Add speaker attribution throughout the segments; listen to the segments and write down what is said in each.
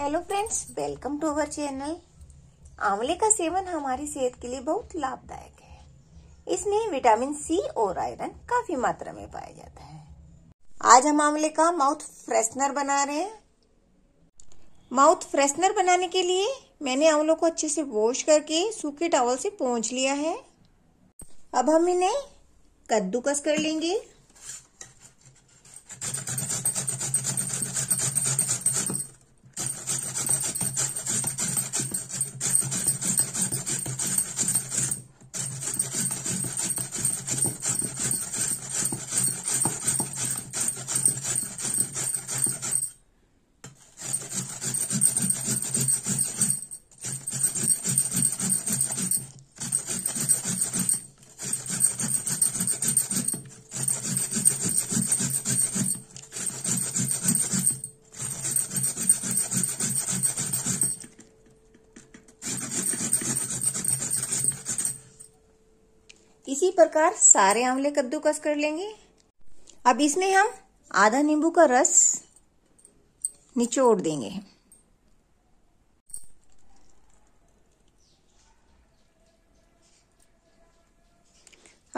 Speaker 1: hello friends welcome to our channel आंवले का seven हमारी सेहत के लिए बहुत लाभदायक है इसमें विटामिन सी और आयरन काफी मात्रा में पाया जाता है आज हम आंवले का माउथ फ्रेशनर बना रहे हैं माउथ फ्रेशनर बनाने के लिए मैंने आंवलों को अच्छे से वॉश करके सूखे टावल से पोंछ लिया है अब हम इन्हें कद्दूकस कर लेंगे इसी प्रकार सारे आंवले कद्दूकस कर लेंगे अब इसमें हम आधा नींबू का रस निचोड़ देंगे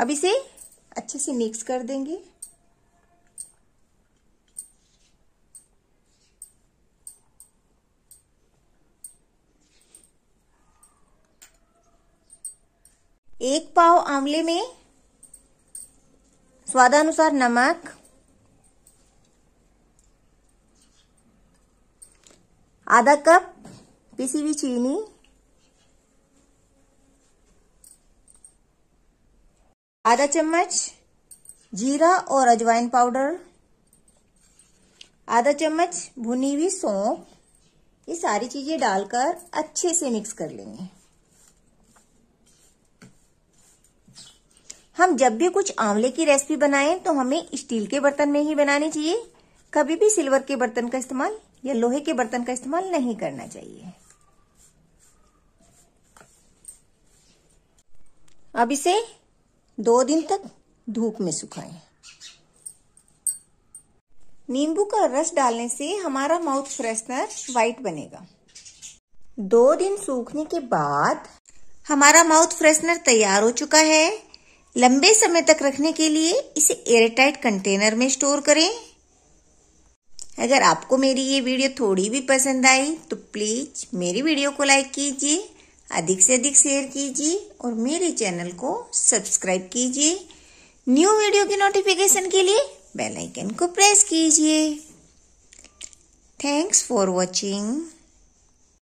Speaker 1: अब इसे अच्छे से मिक्स कर देंगे एक पाव आंवले में स्वादानुसार नमक आधा कप पीसी हुई चीनी आधा चम्मच जीरा और अजवाइन पाउडर आधा चम्मच भुनी हुई सौंफ ये सारी चीजें डालकर अच्छे से मिक्स कर लेंगे हम जब भी कुछ आंवले की रेसिपी बनाएं तो हमें स्टील के बर्तन में ही बनानी चाहिए कभी भी सिल्वर के बर्तन का इस्तेमाल या लोहे के बर्तन का इस्तेमाल नहीं करना चाहिए अब इसे दो दिन तक धूप में सुखाएं नींबू का रस डालने से हमारा माउथ फ्रेशनर वाइट बनेगा दो दिन सूखने के बाद हमारा माउथ फ्रेशनर तैयार हो चुका है लंबे समय तक रखने के लिए इसे एयरटाइट कंटेनर में स्टोर करें अगर आपको मेरी ये वीडियो थोड़ी भी पसंद आई तो प्लीज मेरी वीडियो को लाइक कीजिए अधिक से अधिक शेयर कीजिए और मेरे चैनल को सब्सक्राइब कीजिए न्यू वीडियो की नोटिफिकेशन के लिए बेल आइकन को प्रेस कीजिए थैंक्स फॉर वॉचिंग